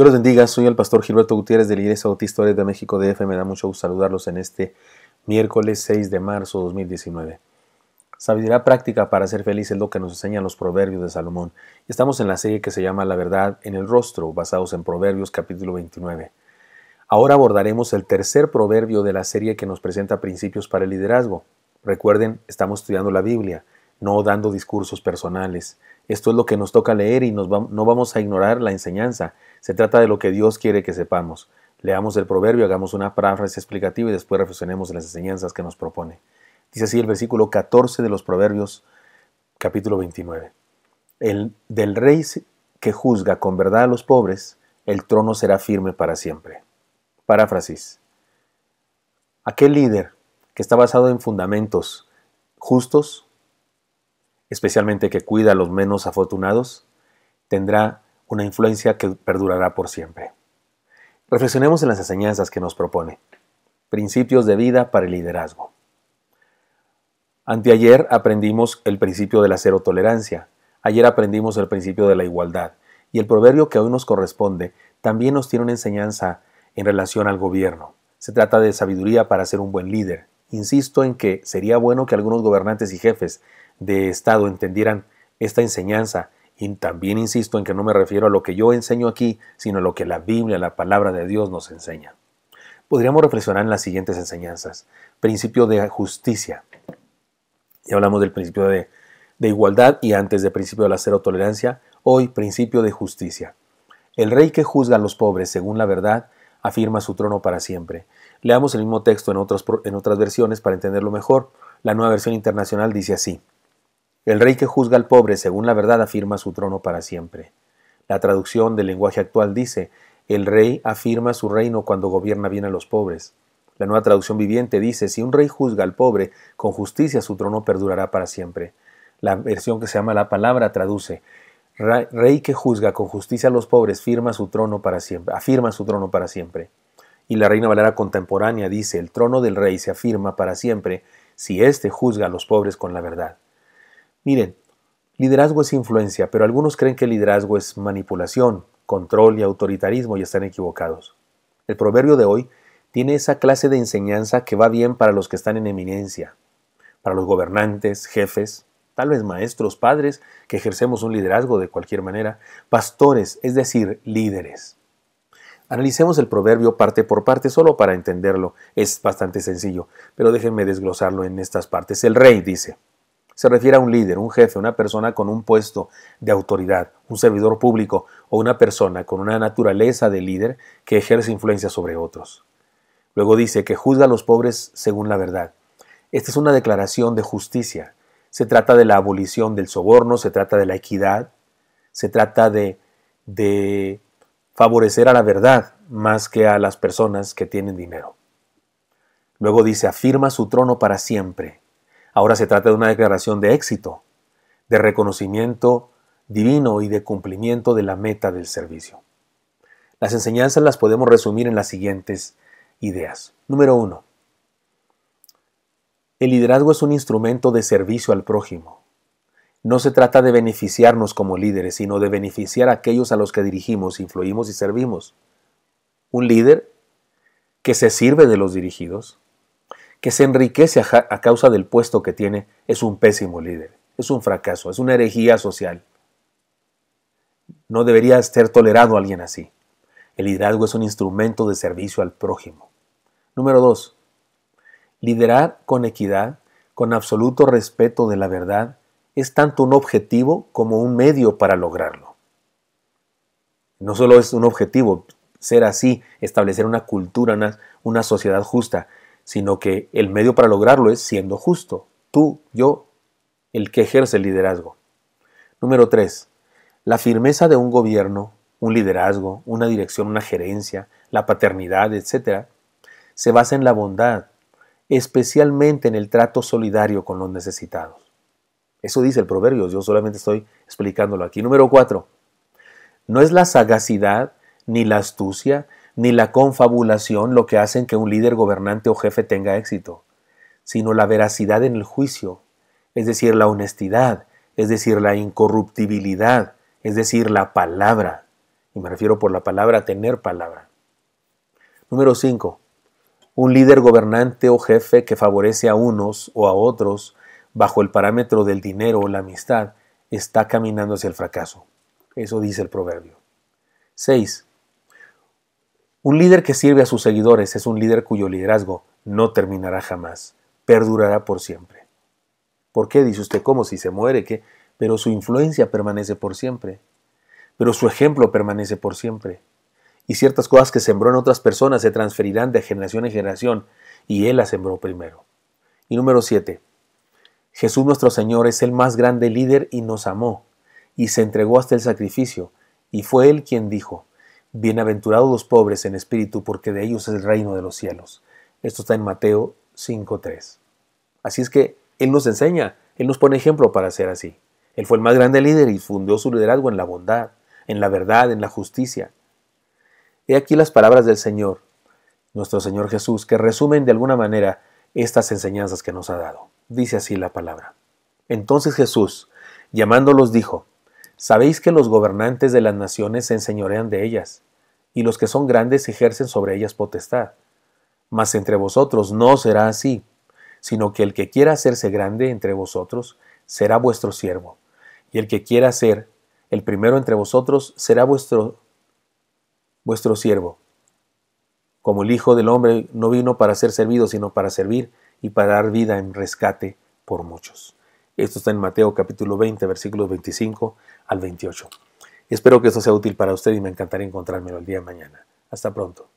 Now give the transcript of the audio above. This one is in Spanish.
Dios los bendiga, soy el pastor Gilberto Gutiérrez de la Iglesia Bautista de México DF. Me da mucho gusto saludarlos en este miércoles 6 de marzo de 2019. Sabiduría práctica para ser feliz es lo que nos enseñan los proverbios de Salomón. Estamos en la serie que se llama La verdad en el rostro, basados en Proverbios capítulo 29. Ahora abordaremos el tercer proverbio de la serie que nos presenta principios para el liderazgo. Recuerden, estamos estudiando la Biblia no dando discursos personales. Esto es lo que nos toca leer y no vamos a ignorar la enseñanza. Se trata de lo que Dios quiere que sepamos. Leamos el proverbio, hagamos una paráfrasis explicativa y después reflexionemos en las enseñanzas que nos propone. Dice así el versículo 14 de los proverbios, capítulo 29. El, del rey que juzga con verdad a los pobres, el trono será firme para siempre. Paráfrasis. Aquel líder que está basado en fundamentos justos especialmente que cuida a los menos afortunados, tendrá una influencia que perdurará por siempre. Reflexionemos en las enseñanzas que nos propone. Principios de vida para el liderazgo. Anteayer aprendimos el principio de la cero tolerancia, ayer aprendimos el principio de la igualdad, y el proverbio que hoy nos corresponde también nos tiene una enseñanza en relación al gobierno. Se trata de sabiduría para ser un buen líder. Insisto en que sería bueno que algunos gobernantes y jefes de Estado entendieran esta enseñanza, y también insisto en que no me refiero a lo que yo enseño aquí, sino a lo que la Biblia, la palabra de Dios nos enseña. Podríamos reflexionar en las siguientes enseñanzas. Principio de justicia. Ya hablamos del principio de, igualdad y antes del principio de la cero tolerancia. Hoy, principio de justicia. El rey que juzga a los pobres según la verdad afirma su trono para siempre. Leamos el mismo texto en otras versiones para entenderlo mejor. La nueva versión internacional dice así. El rey que juzga al pobre según la verdad afirma su trono para siempre. La traducción del lenguaje actual dice, el rey afirma su reino cuando gobierna bien a los pobres. La nueva traducción viviente dice, si un rey juzga al pobre, con justicia su trono perdurará para siempre. La versión que se llama la palabra traduce, rey que juzga con justicia a los pobres firma su trono para siempre, afirma su trono para siempre. Y la Reina Valera contemporánea dice, el trono del rey se afirma para siempre si éste juzga a los pobres con la verdad. Miren, liderazgo es influencia, pero algunos creen que liderazgo es manipulación, control y autoritarismo y están equivocados. El proverbio de hoy tiene esa clase de enseñanza que va bien para los que están en eminencia, para los gobernantes, jefes, tal vez maestros, padres, que ejercemos un liderazgo de cualquier manera, pastores, es decir, líderes. Analicemos el proverbio parte por parte solo para entenderlo, es bastante sencillo, pero déjenme desglosarlo en estas partes. El rey dice, se refiere a un líder, un jefe, una persona con un puesto de autoridad, un servidor público o una persona con una naturaleza de líder que ejerce influencia sobre otros. Luego dice que juzga a los pobres según la verdad. Esta es una declaración de justicia. Se trata de la abolición del soborno, se trata de la equidad, se trata de, favorecer a la verdad más que a las personas que tienen dinero. Luego dice, afirma su trono para siempre. Ahora se trata de una declaración de éxito, de reconocimiento divino y de cumplimiento de la meta del servicio. Las enseñanzas las podemos resumir en las siguientes ideas. Número uno, El liderazgo es un instrumento de servicio al prójimo. No se trata de beneficiarnos como líderes, sino de beneficiar a aquellos a los que dirigimos, influimos y servimos. Un líder que se sirve de los dirigidos que se enriquece a, causa del puesto que tiene, es un pésimo líder, es un fracaso, es una herejía social. No debería ser tolerado alguien así. El liderazgo es un instrumento de servicio al prójimo. Número dos, Liderar con equidad, con absoluto respeto de la verdad, es tanto un objetivo como un medio para lograrlo. No solo es un objetivo ser así, establecer una cultura, una sociedad justa, sino que el medio para lograrlo es siendo justo, tú, yo, el que ejerce el liderazgo. Número 3. La firmeza de un gobierno, un liderazgo, una dirección, una gerencia, la paternidad, etcétera, se basa en la bondad, especialmente en el trato solidario con los necesitados. Eso dice el proverbio, yo solamente estoy explicándolo aquí. Número cuatro, No es la sagacidad ni la astucia, ni la confabulación lo que hacen que un líder, gobernante o jefe tenga éxito, sino la veracidad en el juicio, es decir, la honestidad, es decir, la incorruptibilidad, es decir, la palabra. Y me refiero por la palabra a tener palabra. Número 5. Un líder gobernante o jefe que favorece a unos o a otros bajo el parámetro del dinero o la amistad está caminando hacia el fracaso. Eso dice el proverbio. 6. Un líder que sirve a sus seguidores es un líder cuyo liderazgo no terminará jamás, perdurará por siempre. ¿Por qué? Dice usted, ¿cómo? Si se muere, ¿qué? Pero su influencia permanece por siempre. Pero su ejemplo permanece por siempre. Y ciertas cosas que sembró en otras personas se transferirán de generación en generación, y Él las sembró primero. Y número 7. Jesús nuestro Señor es el más grande líder y nos amó, y se entregó hasta el sacrificio, y fue Él quien dijo, Bienaventurados los pobres en espíritu, porque de ellos es el reino de los cielos. Esto está en Mateo 5.3. Así es que Él nos enseña, Él nos pone ejemplo para ser así. Él fue el más grande líder y fundó su liderazgo en la bondad, en la verdad, en la justicia. He aquí las palabras del Señor, nuestro Señor Jesús, que resumen de alguna manera estas enseñanzas que nos ha dado. Dice así la palabra. Entonces Jesús, llamándolos, dijo, Sabéis que los gobernantes de las naciones se enseñorean de ellas, y los que son grandes ejercen sobre ellas potestad. Mas entre vosotros no será así, sino que el que quiera hacerse grande entre vosotros será vuestro siervo, y el que quiera ser el primero entre vosotros será vuestro vuestro siervo. Como el Hijo del Hombre no vino para ser servido, sino para servir y para dar vida en rescate por muchos. Esto está en Mateo capítulo 20, versículos 25 al 28. Espero que esto sea útil para usted y me encantaría encontrármelo el día de mañana. Hasta pronto.